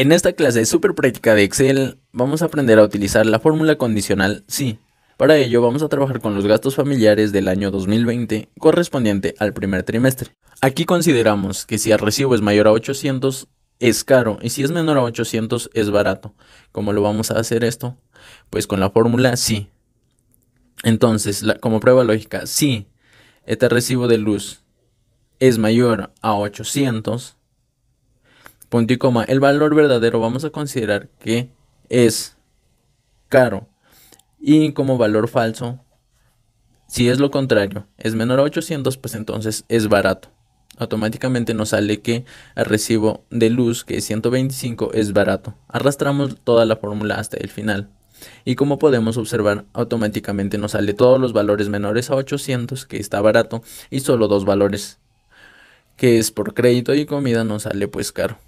En esta clase super práctica de Excel vamos a aprender a utilizar la fórmula condicional SI. Para ello vamos a trabajar con los gastos familiares del año 2020 correspondiente al primer trimestre. Aquí consideramos que si el recibo es mayor a 800 es caro y si es menor a 800 es barato. ¿Cómo lo vamos a hacer esto? Pues con la fórmula sí. Entonces, como prueba lógica, si este recibo de luz es mayor a 800, punto y coma, el valor verdadero vamos a considerar que es caro. Y como valor falso, si es lo contrario, es menor a 800, pues entonces es barato. Automáticamente nos sale que el recibo de luz, que es 125, es barato. Arrastramos toda la fórmula hasta el final. Y como podemos observar, automáticamente nos sale todos los valores menores a 800, que está barato, y solo dos valores, que es por crédito y comida, nos sale pues caro.